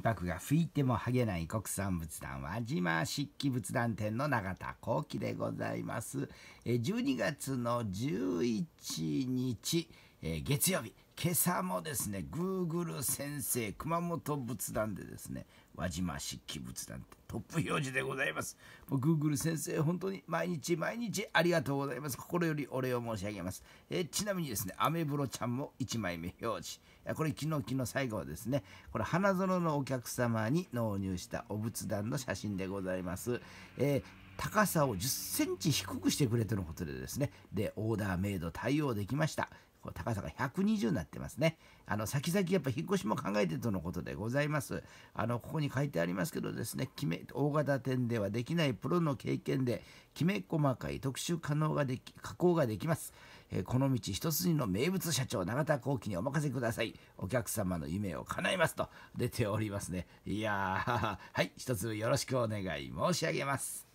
金箔が吹いても剥げない国産仏壇は島漆器仏壇店の永田幸喜でございます。12月の11日、月曜日今朝もですね、Google 先生、熊本仏壇でですね、輪島漆器仏壇ってトップ表示でございます。もう Google 先生、本当に毎日毎日ありがとうございます。心よりお礼を申し上げます。えちなみにですね、アメブロちゃんも1枚目表示。これ昨日昨日最後はですね、これ花園のお客様に納入したお仏壇の写真でございます。えー高さを10センチ低くしてくれとのことでですね、で、オーダーメイド対応できました。こ高さが120になってますね。あの、先々やっぱ引っ越しも考えてとのことでございます。あの、ここに書いてありますけどですね、決め、大型店ではできないプロの経験で、きめ細かい特殊可能ができ、加工ができます。えー、この道一筋の名物社長、永田幸喜にお任せください。お客様の夢を叶えますと出ておりますね。いやー、はい、一つよろしくお願い申し上げます。